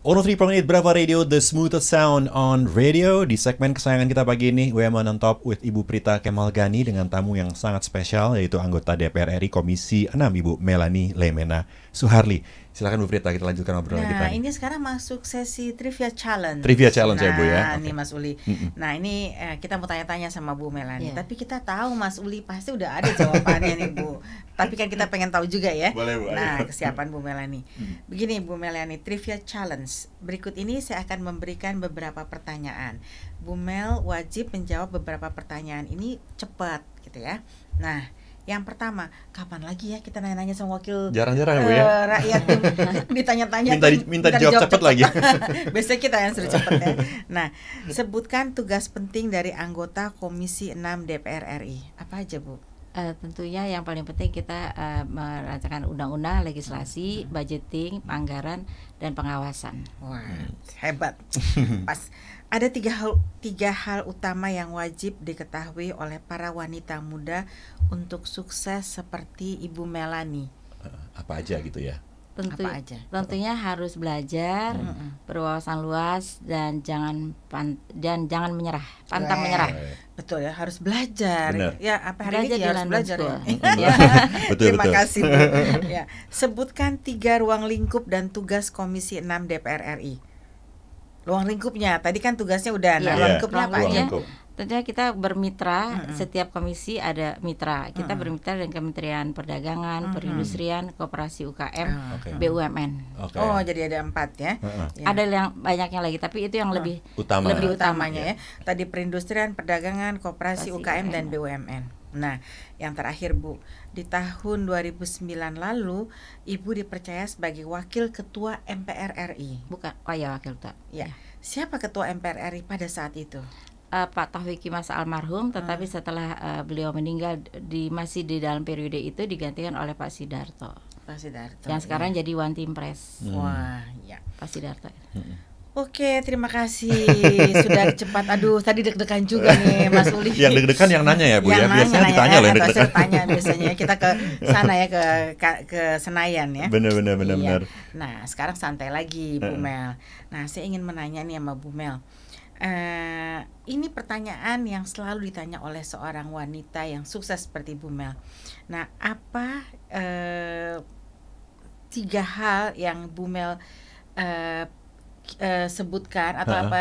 103.8 Brava Radio, the smoothest sound on radio Di segmen kesayangan kita pagi ini, WM on top with Ibu Prita Kemal Gani Dengan tamu yang sangat spesial, yaitu anggota DPR RI Komisi 6 Ibu Melanie Lemena Suharli Silakan Bu Prita kita lanjutkan obrolan nah, kita. Nah, ini sekarang masuk sesi trivia challenge. Trivia challenge nah, ya Bu ya. Nah, okay. Mas Uli. Mm -mm. Nah, ini eh, kita mau tanya-tanya sama Bu Melani, yeah. tapi kita tahu Mas Uli pasti udah ada jawabannya nih Bu. Tapi kan kita pengen tahu juga ya. Boleh, Bu. Nah, kesiapan Bu Melani. Begini Bu Melani, trivia challenge. Berikut ini saya akan memberikan beberapa pertanyaan. Bu Mel wajib menjawab beberapa pertanyaan ini cepat gitu ya. Nah, yang pertama, kapan lagi ya kita nanya-nanya sama wakil jarang-jarang uh, ya, ya? Eh, rakyat ditanya-tanya minta, di, minta, minta dijawab cepat lagi. Biasanya kita yang suruh cepat ya. Nah, sebutkan tugas penting dari anggota Komisi 6 DPR RI. Apa aja, Bu? Uh, tentunya yang paling penting kita uh, merancangkan undang-undang, legislasi, hmm. Hmm. budgeting, anggaran dan pengawasan. Wah, hmm. hebat. Pas ada tiga hal tiga hal utama yang wajib diketahui oleh para wanita muda untuk sukses seperti Ibu Melani. Eh, apa aja gitu ya? tentu apa aja? tentunya harus belajar hmm. berwawasan luas dan jangan pan, dan jangan menyerah pantang Wee. menyerah betul ya harus belajar Bener. ya apa hari belajar ini harus belajar ya. ya. betul, terima betul. kasih Bu. ya sebutkan tiga ruang lingkup dan tugas Komisi 6 DPR RI ruang lingkupnya tadi kan tugasnya udah ya. nah, iya. ruang lingkupnya apa aja lingkup tentunya kita bermitra mm-hmm. setiap komisi ada mitra kita mm-hmm. bermitra dengan Kementerian Perdagangan mm-hmm. Perindustrian Koperasi UKM mm-hmm. Ah, BUMN okay. oh jadi ada empat ya mm-hmm. ada yang banyaknya lagi tapi itu yang ah. lebih Utama. lebih utamanya ya. ya tadi perindustrian perdagangan koperasi UKM dan BUMN nah yang terakhir Bu di tahun 2009 lalu Ibu dipercaya sebagai wakil ketua MPR RI bukan oh ya wakil ketua ya, ya. siapa ketua MPR RI pada saat itu uh, Pak Taufik Mas almarhum, ah. tetapi hmm. setelah uh, beliau meninggal di masih di dalam periode itu digantikan oleh Pak Sidarto. Pak Yang sekarang ya. jadi One Team Press. Hmm. Wah, ya. Pak Sidarto. Ya. Hmm. Oke, terima kasih sudah cepat. Aduh, tadi deg-degan juga nih Mas Uli. yang deg-degan yang nanya ya Bu ya? yang ya. Biasanya nanya, ditanya ya, loh yang deg-degan. Tanya biasanya kita ke sana ya ke ke Senayan ya. Benar benar benar iya. benar. Nah, sekarang santai lagi Bu Mel. Nah, saya ingin menanya nih sama Bu Mel. Uh, ini pertanyaan yang selalu ditanya oleh seorang wanita yang sukses seperti Bu Mel. Nah, apa uh, tiga hal yang Bu Mel uh, uh, sebutkan atau uh apa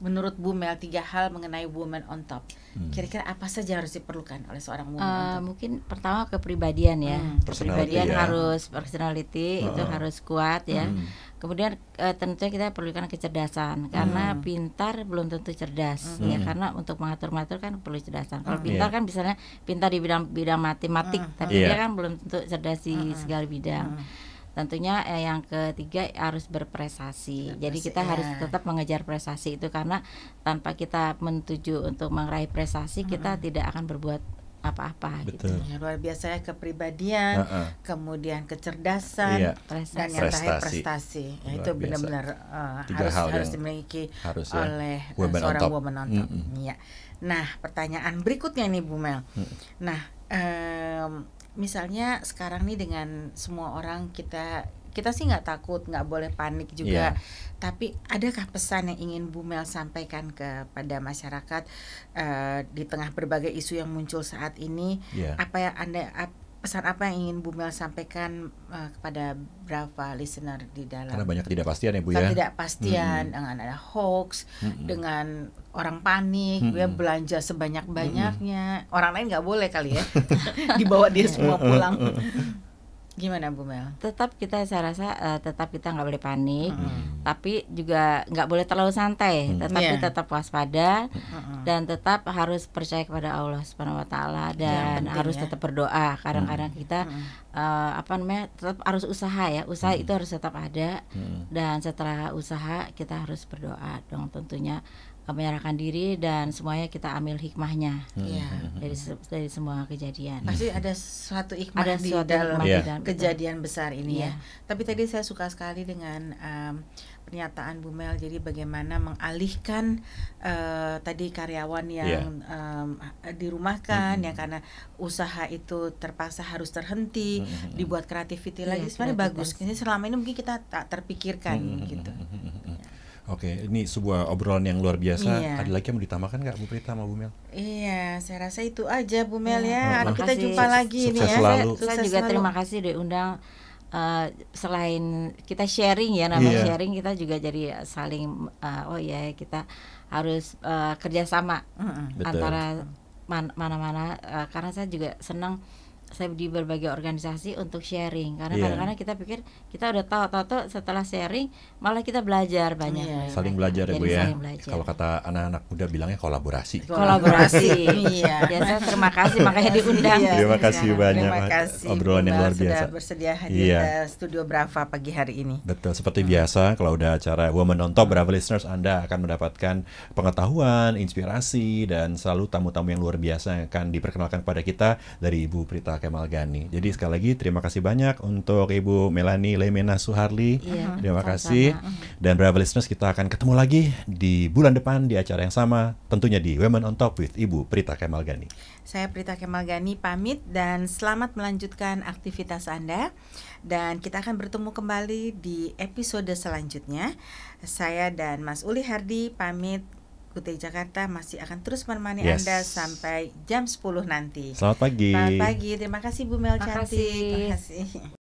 menurut Bu Mel tiga hal mengenai woman on top? Hmm. Kira-kira apa saja harus diperlukan oleh seorang woman uh, on top? Mungkin pertama kepribadian ya, hmm. kepribadian ya. harus personality uh itu harus kuat ya. Hmm Kemudian e, tentunya kita perlukan kecerdasan karena hmm. pintar belum tentu cerdas hmm. ya hmm. karena untuk mengatur mengatur kan perlu cerdasan. Kalau hmm. pintar yeah. kan misalnya pintar di bidang-bidang matematik hmm. tapi yeah. dia iya. kan belum tentu cerdas di hmm. segala bidang. Hmm tentunya eh, yang ketiga harus berprestasi. Jadi kita ya. harus iya. tetap mengejar prestasi itu karena tanpa kita menuju untuk meraih prestasi hmm. kita tidak akan berbuat apa-apa gitu. Ya, luar biasa ya kepribadian, uh -uh. kemudian kecerdasan iya. dan yang terakhir prestasi. Ya, itu benar-benar uh, harus harus dimiliki harus, ya. oleh eh, women seorang on woman Mm -hmm. ya. Nah, pertanyaan berikutnya nih Bu Mel. Mm Nah, um, misalnya sekarang nih dengan semua orang kita kita sih nggak takut, nggak boleh panik juga. Yeah. Tapi adakah pesan yang ingin Bu Mel sampaikan kepada masyarakat uh, di tengah berbagai isu yang muncul saat ini? Yeah. Apa yang anda ap, pesan apa yang ingin Bu Mel sampaikan uh, kepada berapa listener di dalam? Karena banyak ketidakpastian ya Bu ya. Ketidakpastian hmm. dengan ada hoax, hmm. dengan orang panik, hmm. ya belanja sebanyak banyaknya. Hmm. Orang lain nggak boleh kali ya dibawa dia semua pulang. Gimana Bu Mel? Tetap kita saya rasa uh, tetap kita nggak boleh panik, hmm. tapi juga nggak boleh terlalu santai, hmm. tetapi yeah. tetap waspada hmm. dan tetap harus percaya kepada Allah Subhanahu wa taala iya, dan ya, harus ya. tetap berdoa. Kadang-kadang kita hmm. Uh, apa namanya? tetap harus usaha ya. Usaha hmm. itu harus tetap ada hmm. dan setelah usaha kita harus berdoa dong tentunya menyerahkan diri dan semuanya kita ambil hikmahnya ya. dari dari semua kejadian. Pasti ada suatu hikmah ada di suatu dalam hikmah dalam kejadian besar ini ya. ya. Tapi tadi saya suka sekali dengan um, pernyataan Bu Mel. Jadi bagaimana mengalihkan uh, tadi karyawan yang yeah. Iya. um, dirumahkan mm -hmm. ya karena usaha itu terpaksa harus terhenti, mm -hmm. dibuat kreativiti iya, yeah, lagi. Sebenarnya bagus. Ini selama ini mungkin kita tak terpikirkan mm -hmm. gitu. Oke, ini sebuah obrolan yang luar biasa. Iya. Ada lagi yang mau ditambahkan nggak, Bu Prita sama Bu Mel? Iya, saya rasa itu aja Bu iya, Mel ya. ya. Kita jumpa lagi Sukses ya. Saya, juga selalu. terima kasih diundang. Uh, eh, selain kita sharing ya, nama yeah. sharing kita juga jadi saling uh, oh ya kita harus uh, kerjasama mm -hmm. antara mana-mana uh, karena saya juga senang saya di berbagai organisasi untuk sharing karena yeah. kadang-kadang kita pikir kita udah tahu tahu setelah sharing malah kita belajar banyak yeah. saling belajar ya bu ya kalau kata anak-anak muda bilangnya kolaborasi kolaborasi iya ya terima kasih makanya diundang iya, terima kasih banyak terima kasih, obrolan yang luar biasa sudah bersedia hadir iya. studio Brava pagi hari ini betul seperti hmm. biasa kalau udah acara Woman on Top Brava listeners Anda akan mendapatkan pengetahuan inspirasi dan selalu tamu-tamu yang luar biasa yang akan diperkenalkan kepada kita dari Ibu Prita Kemal Gani. Jadi sekali lagi terima kasih banyak untuk Ibu Melani Lemena Suharli. Yeah. Terima sama kasih. Dan Bravo Listeners kita akan ketemu lagi di bulan depan di acara yang sama tentunya di Women on Top with Ibu Prita Kemal Gani. Saya Prita Kemal Gani pamit dan selamat melanjutkan aktivitas Anda dan kita akan bertemu kembali di episode selanjutnya. Saya dan Mas Uli Hardi pamit Kutai Jakarta masih akan terus menemani yes. Anda sampai jam 10 nanti. Selamat pagi. Selamat pagi. Terima kasih Bu Mel cantik. Terima kasih.